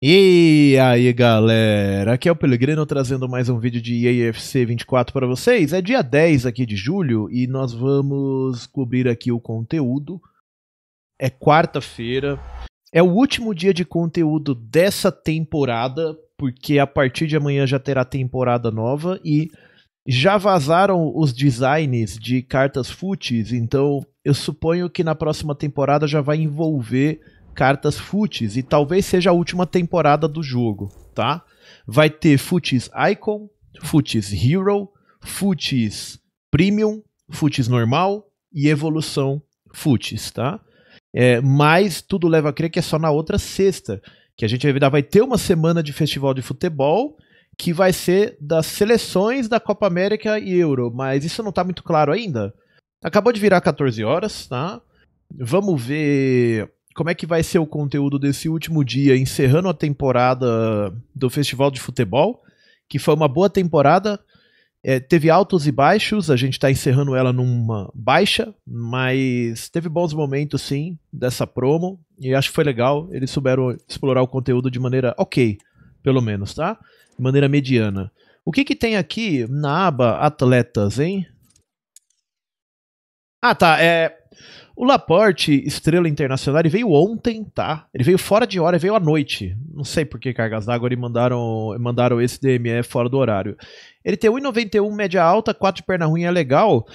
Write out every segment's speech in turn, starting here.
E aí galera, aqui é o Pelegrino trazendo mais um vídeo de EAFC 24 para vocês. É dia 10 aqui de julho e nós vamos cobrir aqui o conteúdo. É quarta-feira, é o último dia de conteúdo dessa temporada, porque a partir de amanhã já terá temporada nova e já vazaram os designs de cartas futis. então eu suponho que na próxima temporada já vai envolver cartas futes e talvez seja a última temporada do jogo, tá? Vai ter futes Icon, futes Hero, futes Premium, futes normal e evolução futes, tá? É, mas tudo leva a crer que é só na outra sexta, que a gente vai ter uma semana de festival de futebol que vai ser das seleções da Copa América e Euro, mas isso não está muito claro ainda. Acabou de virar 14 horas, tá? Vamos ver como é que vai ser o conteúdo desse último dia, encerrando a temporada do Festival de Futebol, que foi uma boa temporada. É, teve altos e baixos, a gente está encerrando ela numa baixa, mas teve bons momentos sim dessa promo e acho que foi legal. Eles souberam explorar o conteúdo de maneira ok, pelo menos, tá? De maneira mediana. O que que tem aqui na aba atletas, hein? Ah, tá. É, o Laporte, estrela internacional, ele veio ontem, tá? Ele veio fora de hora, ele veio à noite. Não sei por que cargas d'água ele mandaram, mandaram esse DME fora do horário. Ele tem 1,91 média alta, 4 de perna ruim é legal.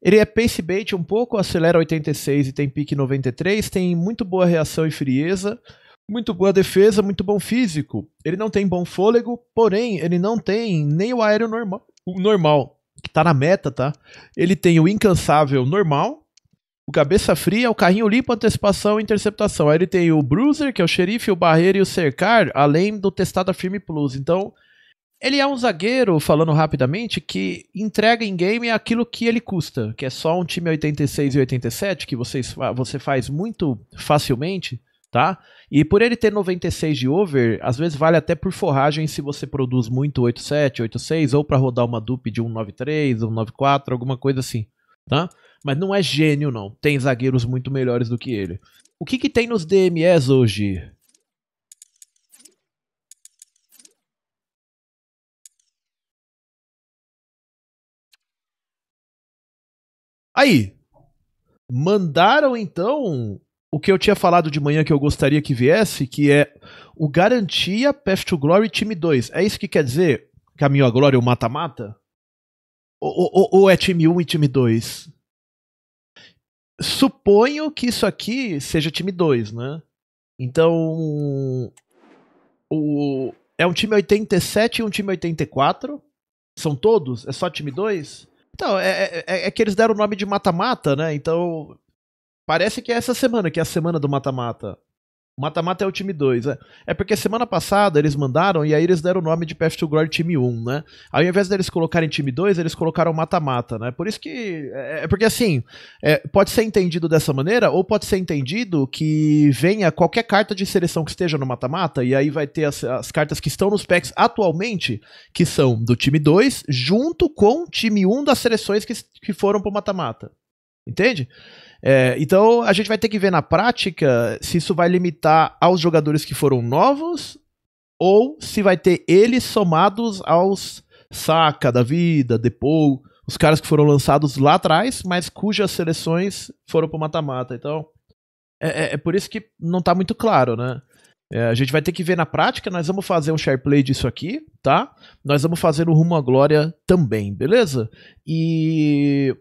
Ele é pace bait um pouco, acelera 86 e tem pique 93, tem muito boa reação e frieza. Muito boa defesa, muito bom físico. Ele não tem bom fôlego, porém, ele não tem nem o aéreo normal, o normal que tá na meta, tá? Ele tem o incansável normal, o Cabeça Fria, o Carrinho Limpo, Antecipação e Interceptação. Aí ele tem o Bruiser, que é o xerife, o Barreiro e o Cercar, além do testado Firme Plus. Então, ele é um zagueiro, falando rapidamente, que entrega em game aquilo que ele custa, que é só um time 86 e 87, que você faz muito facilmente, tá? E por ele ter 96 de over, às vezes vale até por forragem se você produz muito 87, 86, ou para rodar uma dupe de 193, 194, alguma coisa assim, tá? mas não é gênio, não. Tem zagueiros muito melhores do que ele. O que, que tem nos DMEs hoje? Aí, mandaram então o que eu tinha falado de manhã que eu gostaria que viesse, que é o Garantia Path to Glory time 2. É isso que quer dizer Caminho à Glória, o mata-mata? Ou, ou, ou, é time 1 um e time 2? Suponho que isso aqui seja time 2, né? Então. O, é um time 87 e um time 84. São todos? É só time 2? Então, é, é, é, é que eles deram o nome de mata-mata, né? Então. Parece que é essa semana, que é a semana do mata-mata. Mata-mata é o time 2, é. É porque semana passada eles mandaram e aí eles deram o nome de Path to Glory time 1, um, né? Aí ao invés deles colocarem time 2, eles colocaram mata-mata, né? Por isso que. É, é, porque assim, é, pode ser entendido dessa maneira, ou pode ser entendido que venha qualquer carta de seleção que esteja no mata-mata, e aí vai ter as, as, cartas que estão nos packs atualmente, que são do time 2, junto com time 1 um das seleções que, que foram pro mata-mata. Entende? É, então a gente vai ter que ver na prática se isso vai limitar aos jogadores que foram novos ou se vai ter eles somados aos Saka da vida, Depou, os caras que foram lançados lá atrás, mas cujas seleções foram pro mata-mata. Então é, é, é, por isso que não tá muito claro, né? É, a gente vai ter que ver na prática, nós vamos fazer um share play disso aqui, tá? Nós vamos fazer o Rumo à Glória também, beleza? E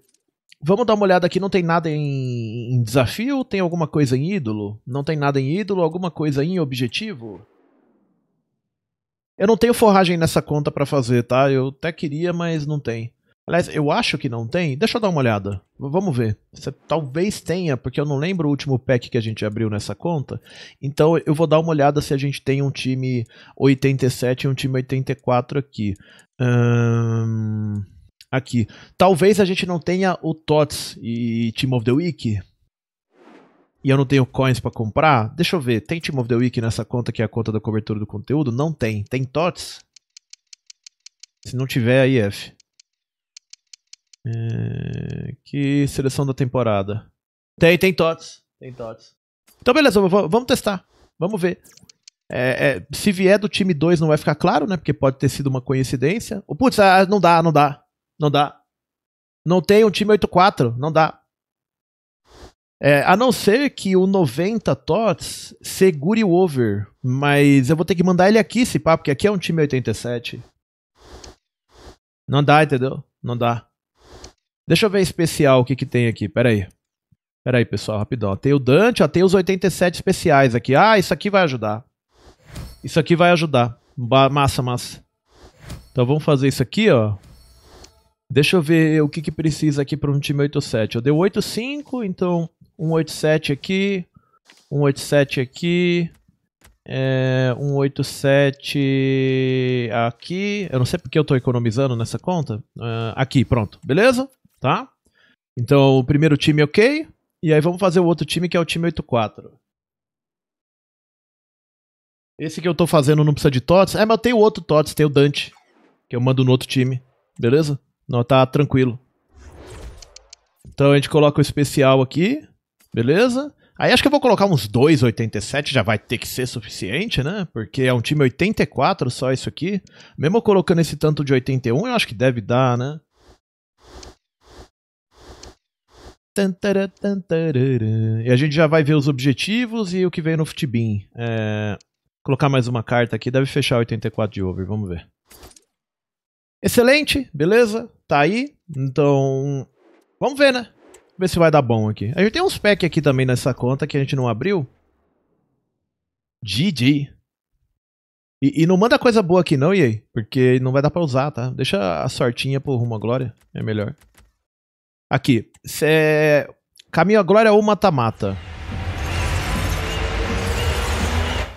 Vamos dar uma olhada aqui, não tem nada em, em, desafio? Tem alguma coisa em ídolo? Não tem nada em ídolo? Alguma coisa em objetivo? Eu não tenho forragem nessa conta para fazer, tá? Eu até queria, mas não tem. Aliás, eu acho que não tem. Deixa eu dar uma olhada. V vamos ver. talvez tenha, porque eu não lembro o último pack que a gente abriu nessa conta. Então eu vou dar uma olhada se a gente tem um time 87 e um time 84 aqui. Hum aqui. Talvez a gente não tenha o TOTS e Team of the Week. E eu não tenho coins para comprar. Deixa eu ver. Tem Team of the Week nessa conta que é a conta da cobertura do conteúdo? Não tem. Tem TOTS? Se não tiver, aí é F. É... Que seleção da temporada. Tem, tem TOTS. Tem TOTS. Então beleza, vamos testar. Vamos ver. É, é, se vier do time 2 não vai ficar claro, né? Porque pode ter sido uma coincidência. putz, ah, não dá, não dá. Não dá. Não tem um time 8-4, não dá. É, a não ser que o 90 Tots segure o over, mas eu vou ter que mandar ele aqui, se pá, porque aqui é um time 87. Não dá, entendeu? Não dá. Deixa eu ver especial o que, que tem aqui, pera aí pera aí pessoal, rapidão. Tem o Dante, ó, tem os 87 especiais aqui. Ah, isso aqui vai ajudar. Isso aqui vai ajudar. Ba massa, massa. Então vamos fazer isso aqui, ó. Deixa eu ver o que, que precisa aqui para um time 8-7. Eu dei 8-5, então 8-7 aqui, 8-7 aqui, é, 8-7 aqui. Eu não sei porque eu estou economizando nessa conta. Uh, aqui, pronto. Beleza? Tá? Então, o primeiro time ok. E aí vamos fazer o outro time, que é o time 84. Esse que eu estou fazendo não precisa de TOTS. É, mas eu tenho outro TOTS, tem o Dante, que eu mando no outro time. Beleza? Não, tá tranquilo. Então a gente coloca o especial aqui, beleza? Aí acho que eu vou colocar uns 2,87, já vai ter que ser suficiente, né? Porque é um time 84 só isso aqui. Mesmo colocando esse tanto de 81, eu acho que deve dar, né? E a gente já vai ver os objetivos e o que vem no futebin É... Colocar mais uma carta aqui, deve fechar 84 de over, vamos ver. Excelente, beleza? Tá aí. Então, vamos ver, né? Ver se vai dar bom aqui. A gente tem uns packs aqui também nessa conta que a gente não abriu. GG. E, e, não manda coisa boa aqui não, EA, porque não vai dar pra usar, tá? Deixa a sortinha por Rumo à Glória, é melhor. Aqui, é... Caminho à Glória ou Mata-Mata?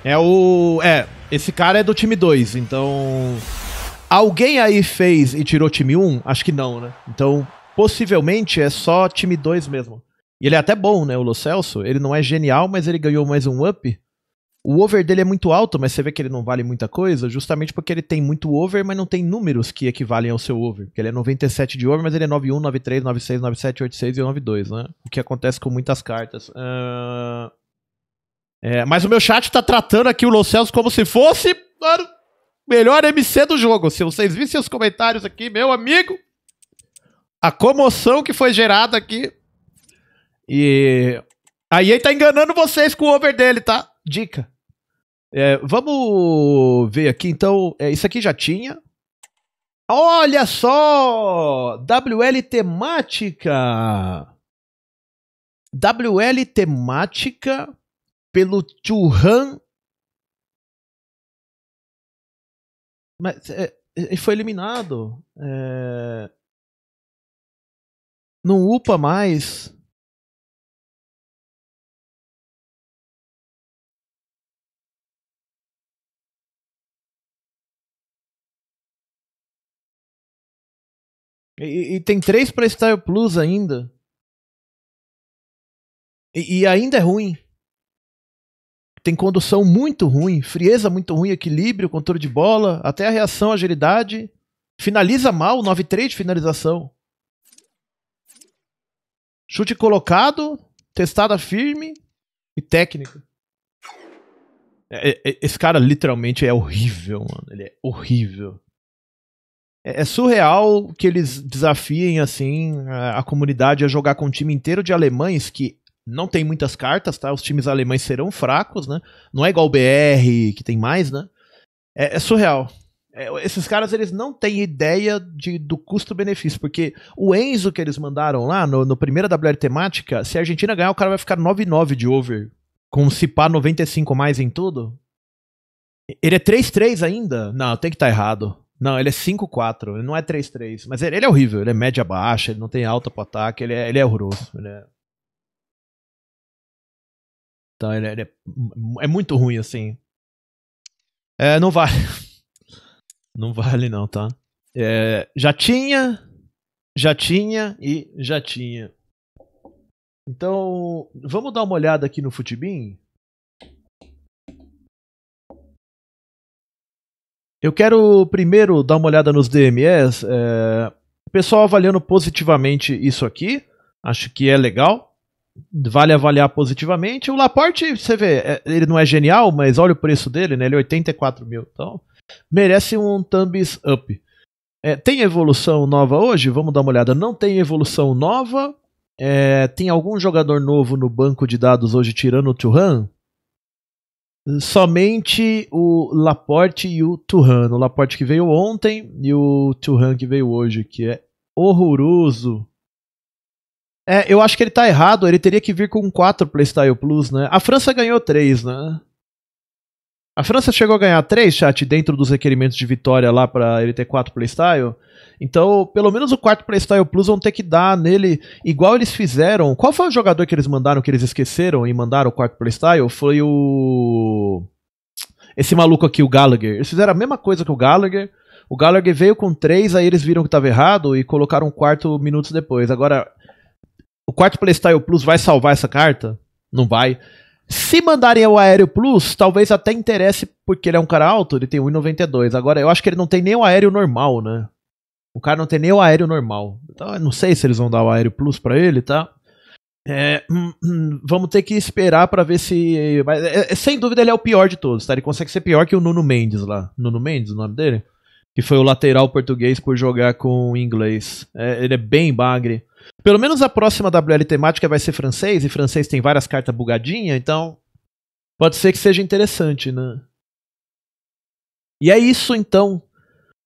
É o... é, esse cara é do time 2, então... Alguém aí fez e tirou time 1? Acho que não, né? Então, possivelmente é só time 2 mesmo. E ele é até bom, né? O Lo Celso. Ele não é genial, mas ele ganhou mais um up. O over dele é muito alto, mas você vê que ele não vale muita coisa, justamente porque ele tem muito over, mas não tem números que equivalem ao seu over. Porque ele é 97 de over, mas ele é 91, 93, 96, 97, 86 e 92, né? O que acontece com muitas cartas. Uh... É, mas o meu chat tá tratando aqui o Los Celso como se fosse. Mano, melhor MC do jogo. Se vocês vissem os comentários aqui, meu amigo, a comoção que foi gerada aqui. E aí ele tá enganando vocês com o over dele, tá? Dica. É, vamos ver aqui, então. É, isso aqui já tinha. Olha só! WL temática. WL temática pelo Churran Mas é, ele foi eliminado. É... Não upa mais. E, e, tem três pra Star Plus ainda. E, e ainda é ruim tem condução muito ruim, frieza muito ruim, equilíbrio, controle de bola, até a reação, agilidade. Finaliza mal, 9-3 de finalização. Chute colocado, testada firme e técnica. É, é, é, esse cara literalmente é horrível, mano. Ele é horrível. É surreal que eles desafiem assim a comunidade a jogar com um time inteiro de alemães que não tem muitas cartas, tá? Os times alemães serão fracos, né? Não é igual o BR, que tem mais, né? É, é surreal. É, esses caras, eles não têm ideia de, do custo-benefício, porque o Enzo que eles mandaram lá, no, no primeira WL temática, se a Argentina ganhar, o cara vai ficar 9-9 de over, com se pá 95 mais em tudo. Ele é 3-3 ainda? Não, tem que estar tá errado. Não, ele é 5-4, ele não é 3-3. Mas ele, ele, é horrível, ele é média baixa, ele não tem alta pro ataque, ele é, ele é horroroso. Ele é... Então ele, ele é, é, muito ruim, assim. É, não vale. Não vale, não, tá? É, já tinha, já tinha e já tinha. Então, vamos dar uma olhada aqui no Futibin? Eu quero primeiro dar uma olhada nos DMS. É, o pessoal avaliando positivamente isso aqui. Acho que é legal vale avaliar positivamente. O Laporte, você vê, é, ele não é genial, mas olha o preço dele, né? Ele é 84 mil. Então, merece um thumbs up. É, tem evolução nova hoje? Vamos dar uma olhada. Não tem evolução nova. É, tem algum jogador novo no banco de dados hoje, tirando o Turan? Somente o Laporte e o Turan. O Laporte que veio ontem e o Turan que veio hoje, que é horroroso. É, eu acho que ele tá errado, ele teria que vir com 4 Playstyle Plus, né? A França ganhou 3, né? A França chegou a ganhar 3, chat, dentro dos requerimentos de vitória lá para ele ter 4 Playstyle. Então, pelo menos o 4 Playstyle Plus vão ter que dar nele, igual eles fizeram. Qual foi o jogador que eles mandaram, que eles esqueceram e mandaram o 4 Playstyle? Foi o. Esse maluco aqui, o Gallagher. Eles fizeram a mesma coisa que o Gallagher. O Gallagher veio com 3, aí eles viram que estava errado e colocaram um quarto minutos depois. Agora, Quarto Playstyle Plus vai salvar essa carta? Não vai. Se mandarem o Aéreo Plus, talvez até interesse, porque ele é um cara alto, ele tem 1,92. Agora, eu acho que ele não tem nem o Aéreo normal, né? O cara não tem nem o Aéreo normal. Então, eu não sei se eles vão dar o Aéreo Plus pra ele, tá? É, hum, hum, vamos ter que esperar para ver se. Mas, é, é, sem dúvida ele é o pior de todos, tá? Ele consegue ser pior que o Nuno Mendes lá. Nuno Mendes, o nome dele? Que foi o lateral português por jogar com inglês. É, ele é bem bagre. Pelo menos a próxima WL temática vai ser francês, e francês tem várias cartas bugadinhas, então pode ser que seja interessante, né? E é isso então.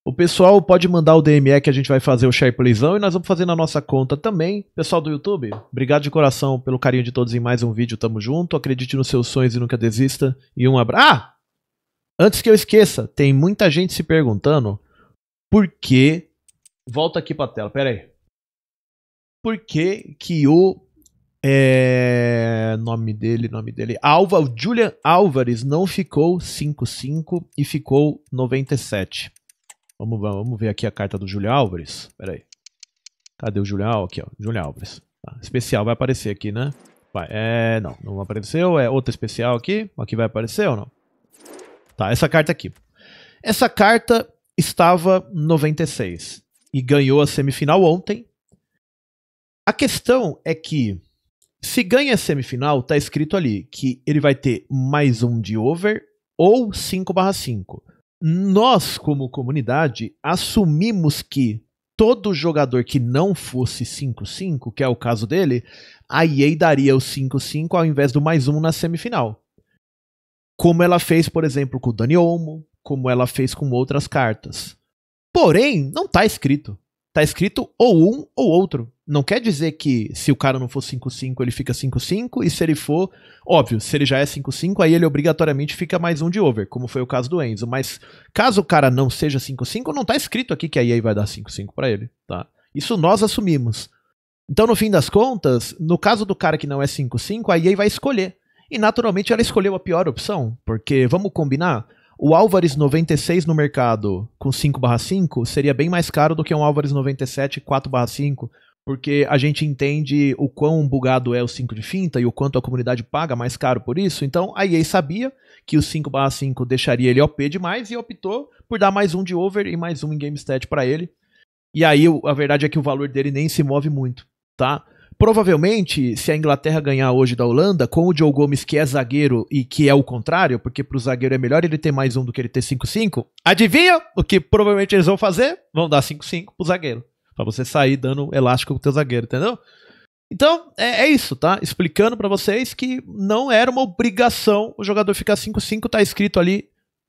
O pessoal pode mandar o DME que a gente vai fazer o SharePlayzão e nós vamos fazer na nossa conta também. Pessoal do YouTube, obrigado de coração pelo carinho de todos em mais um vídeo. Tamo junto. Acredite nos seus sonhos e nunca desista. E um abraço. Ah! Antes que eu esqueça, tem muita gente se perguntando por que. Volta aqui pra tela, pera aí por que, que o é, nome dele, nome dele, Alva, o Julian Álvares não ficou 5-5 e ficou 97. Vamos, vamos ver aqui a carta do Julian Álvares. Pera aí. Cadê o Julian? Aqui, ó. Julian Álvares. Tá, especial vai aparecer aqui, né? Vai. É, não, não apareceu. É outra especial aqui. Aqui vai aparecer ou não? Tá, essa carta aqui. Essa carta estava 96 e ganhou a semifinal ontem a questão é que se ganha a semifinal, tá escrito ali que ele vai ter mais um de over ou 5/5. Nós, como comunidade, assumimos que todo jogador que não fosse 5-5, que é o caso dele, a EA daria o 5-5 ao invés do mais um na semifinal. Como ela fez, por exemplo, com o Dani Olmo, como ela fez com outras cartas. Porém, não tá escrito tá escrito ou um ou outro. Não quer dizer que se o cara não for 5-5, ele fica 5-5, e se ele for, óbvio, se ele já é 5-5, aí ele obrigatoriamente fica mais um de over, como foi o caso do Enzo. Mas caso o cara não seja 5-5, não tá escrito aqui que a EA vai dar 5-5 para ele, tá? Isso nós assumimos. Então, no fim das contas, no caso do cara que não é 5-5, a EA vai escolher. E naturalmente ela escolheu a pior opção, porque vamos combinar, o Álvares 96 no mercado com 5/5 seria bem mais caro do que um Álvares 97 4/5, porque a gente entende o quão bugado é o 5 de finta e o quanto a comunidade paga mais caro por isso. Então a EA sabia que o 5/5 deixaria ele OP demais e optou por dar mais um de over e mais um em game stat para ele. E aí a verdade é que o valor dele nem se move muito, tá? Provavelmente, se a Inglaterra ganhar hoje da Holanda, com o Joe Gomes, que é zagueiro e que é o contrário, porque pro zagueiro é melhor ele ter mais um do que ele ter 5-5, adivinha o que provavelmente eles vão fazer? Vão dar 5-5 pro zagueiro. Pra você sair dando elástico pro teu zagueiro, entendeu? Então, é, é isso, tá? Explicando para vocês que não era uma obrigação o jogador ficar 5-5, tá escrito ali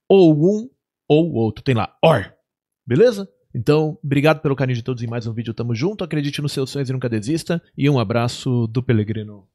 ou um ou outro. Tem lá, or. Beleza? Então, obrigado pelo carinho de todos e mais um vídeo. Tamo junto, acredite nos seus sonhos e nunca desista. E um abraço do Pelegrino.